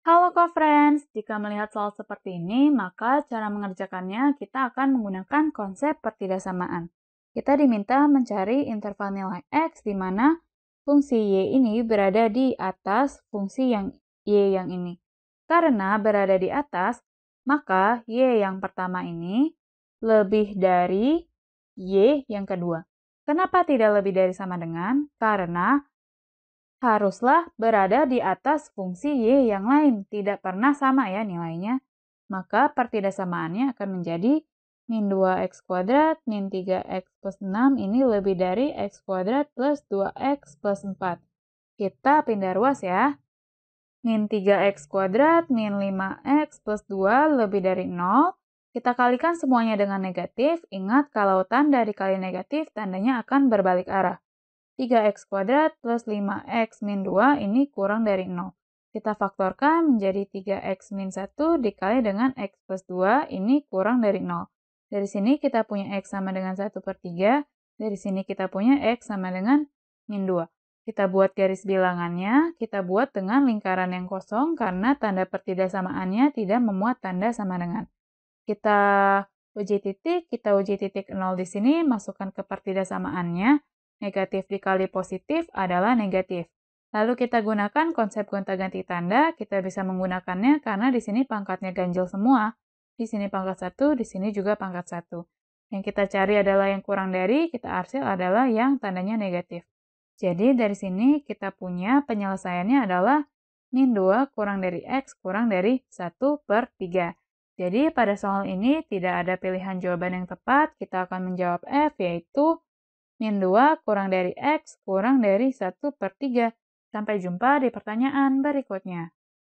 Halo co-friends, jika melihat soal seperti ini, maka cara mengerjakannya kita akan menggunakan konsep pertidaksamaan. Kita diminta mencari interval nilai x di mana fungsi y ini berada di atas fungsi yang y yang ini. Karena berada di atas, maka y yang pertama ini lebih dari y yang kedua. Kenapa tidak lebih dari sama dengan? Karena haruslah berada di atas fungsi Y yang lain, tidak pernah sama ya nilainya. Maka pertidaksamaannya akan menjadi min 2x kuadrat, min 3x plus 6 ini lebih dari x kuadrat plus 2x plus 4. Kita pindah ruas ya. Min 3x kuadrat, min 5x plus 2 lebih dari 0. Kita kalikan semuanya dengan negatif. Ingat kalau tanda dikali negatif tandanya akan berbalik arah. 3x kuadrat plus 5x min 2 ini kurang dari 0. Kita faktorkan menjadi 3x min 1 dikali dengan x plus 2 ini kurang dari 0. Dari sini kita punya x sama dengan 1 per 3. Dari sini kita punya x sama dengan min 2. Kita buat garis bilangannya, kita buat dengan lingkaran yang kosong karena tanda pertidaksamaannya tidak memuat tanda sama dengan. Kita uji titik, kita uji titik 0 di sini, masukkan ke pertidaksamaannya. Negatif dikali positif adalah negatif. Lalu kita gunakan konsep gonta-ganti tanda, kita bisa menggunakannya karena di sini pangkatnya ganjil semua. Di sini pangkat 1, di sini juga pangkat 1. Yang kita cari adalah yang kurang dari, kita arsir adalah yang tandanya negatif. Jadi dari sini kita punya penyelesaiannya adalah min 2 kurang dari X kurang dari 1 per 3. Jadi pada soal ini tidak ada pilihan jawaban yang tepat, kita akan menjawab F yaitu Min 2 kurang dari X kurang dari 1 per 3. Sampai jumpa di pertanyaan berikutnya.